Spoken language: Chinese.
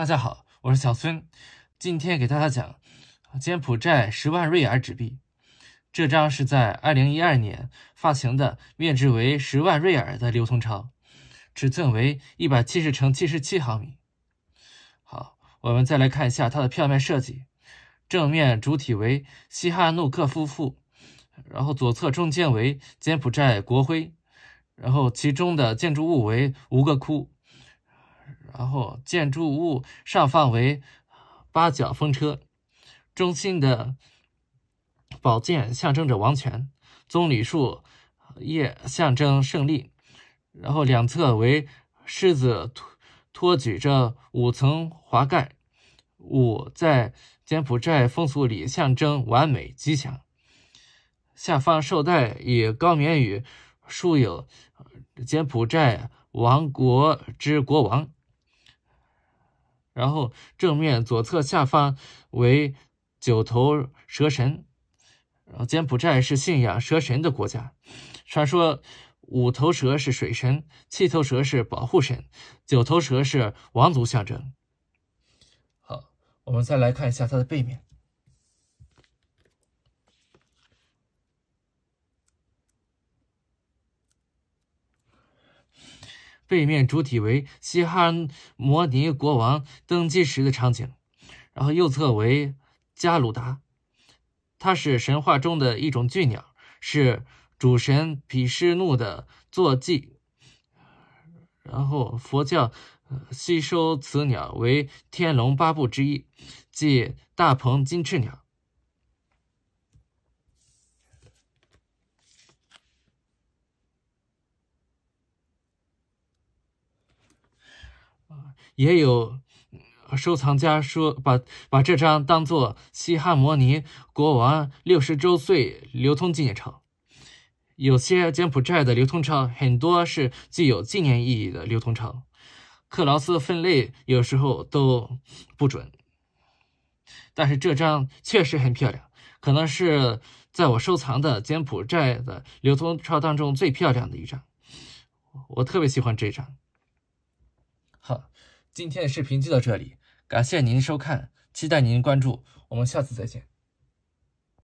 大家好，我是小孙，今天给大家讲柬埔寨十万瑞尔纸币。这张是在二零一二年发行的，面值为十万瑞尔的流通钞，尺寸为一百七十乘七十七毫米。好，我们再来看一下它的票面设计。正面主体为西哈努克夫妇，然后左侧中间为柬埔寨国徽，然后其中的建筑物为吴哥窟。然后建筑物上方为八角风车，中心的宝剑象征着王权，棕榈树叶象征胜利，然后两侧为狮子托托举着五层华盖，五在柬埔寨风俗里象征完美吉祥，下方绶带以高棉语书有柬埔寨王国之国王。然后正面左侧下方为九头蛇神，然后柬埔寨是信仰蛇神的国家。传说五头蛇是水神，七头蛇是保护神，九头蛇是王族象征。好，我们再来看一下它的背面。背面主体为西哈摩尼国王登基时的场景，然后右侧为加鲁达，它是神话中的一种巨鸟，是主神毗湿奴的坐骑，然后佛教吸收此鸟为天龙八部之一，即大鹏金翅鸟。也有收藏家说把把这张当做西汉摩尼国王六十周岁流通纪念钞。有些柬埔寨的流通钞很多是具有纪念意义的流通钞，克劳斯分类有时候都不准。但是这张确实很漂亮，可能是在我收藏的柬埔寨的流通钞当中最漂亮的一张，我特别喜欢这张。今天的视频就到这里，感谢您收看，期待您关注，我们下次再见。